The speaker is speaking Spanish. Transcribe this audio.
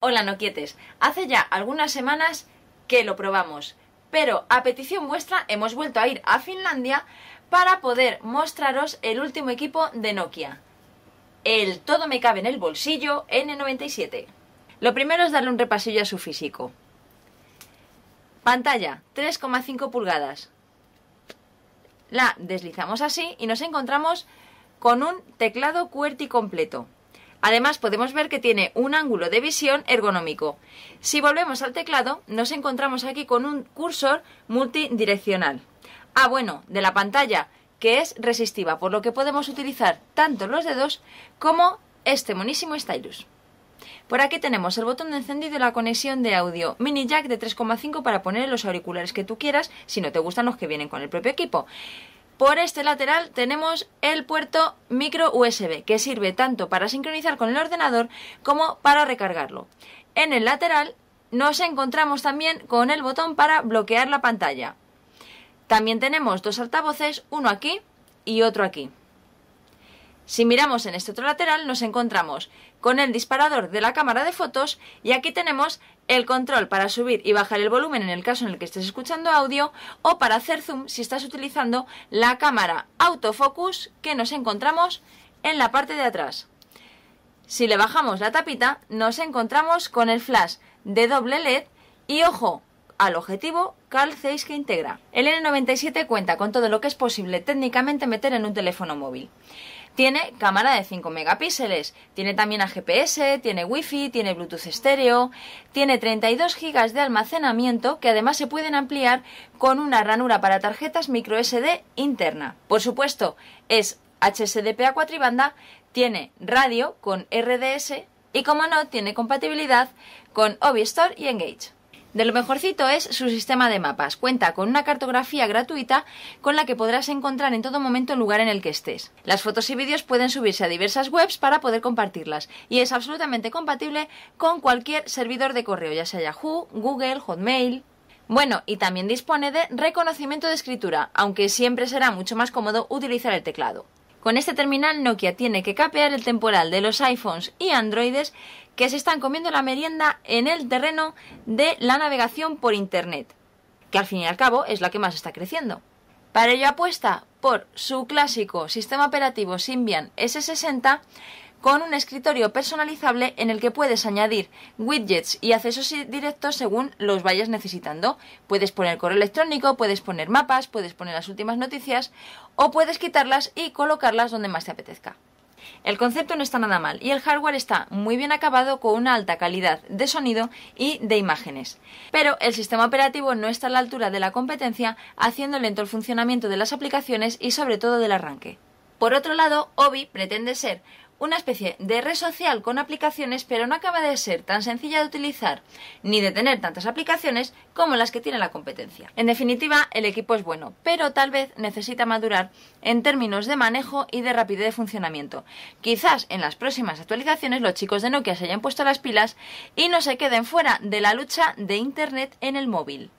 Hola Noquietes, hace ya algunas semanas que lo probamos, pero a petición vuestra hemos vuelto a ir a Finlandia para poder mostraros el último equipo de Nokia. El todo me cabe en el bolsillo N97. Lo primero es darle un repasillo a su físico. Pantalla 3,5 pulgadas. La deslizamos así y nos encontramos con un teclado QWERTY completo Además podemos ver que tiene un ángulo de visión ergonómico. Si volvemos al teclado nos encontramos aquí con un cursor multidireccional. Ah, bueno, de la pantalla, que es resistiva, por lo que podemos utilizar tanto los dedos como este monísimo stylus. Por aquí tenemos el botón de encendido y la conexión de audio mini jack de 3,5 para poner los auriculares que tú quieras si no te gustan los que vienen con el propio equipo. Por este lateral tenemos el puerto micro USB, que sirve tanto para sincronizar con el ordenador como para recargarlo. En el lateral nos encontramos también con el botón para bloquear la pantalla. También tenemos dos altavoces, uno aquí y otro aquí. Si miramos en este otro lateral nos encontramos con el disparador de la cámara de fotos y aquí tenemos el control para subir y bajar el volumen en el caso en el que estés escuchando audio o para hacer zoom si estás utilizando la cámara autofocus que nos encontramos en la parte de atrás. Si le bajamos la tapita nos encontramos con el flash de doble LED y ojo, al objetivo Carl Zeiss que integra. El N97 cuenta con todo lo que es posible técnicamente meter en un teléfono móvil. Tiene cámara de 5 megapíxeles, tiene también AGPS, GPS, tiene Wi-Fi, tiene Bluetooth estéreo, tiene 32 GB de almacenamiento que además se pueden ampliar con una ranura para tarjetas microSD interna. Por supuesto, es HSDP a y banda, tiene radio con RDS y como no, tiene compatibilidad con Store y Engage. De lo mejorcito es su sistema de mapas. Cuenta con una cartografía gratuita con la que podrás encontrar en todo momento el lugar en el que estés. Las fotos y vídeos pueden subirse a diversas webs para poder compartirlas y es absolutamente compatible con cualquier servidor de correo, ya sea Yahoo, Google, Hotmail. Bueno, y también dispone de reconocimiento de escritura, aunque siempre será mucho más cómodo utilizar el teclado. Con este terminal Nokia tiene que capear el temporal de los iPhones y Androides que se están comiendo la merienda en el terreno de la navegación por Internet, que al fin y al cabo es la que más está creciendo. Para ello apuesta por su clásico sistema operativo Symbian S60 con un escritorio personalizable en el que puedes añadir widgets y accesos directos según los vayas necesitando. Puedes poner correo electrónico, puedes poner mapas, puedes poner las últimas noticias o puedes quitarlas y colocarlas donde más te apetezca. El concepto no está nada mal y el hardware está muy bien acabado con una alta calidad de sonido y de imágenes. Pero el sistema operativo no está a la altura de la competencia, haciendo lento el funcionamiento de las aplicaciones y sobre todo del arranque. Por otro lado, Obi pretende ser una especie de red social con aplicaciones, pero no acaba de ser tan sencilla de utilizar ni de tener tantas aplicaciones como las que tiene la competencia. En definitiva, el equipo es bueno, pero tal vez necesita madurar en términos de manejo y de rapidez de funcionamiento. Quizás en las próximas actualizaciones los chicos de Nokia se hayan puesto las pilas y no se queden fuera de la lucha de Internet en el móvil.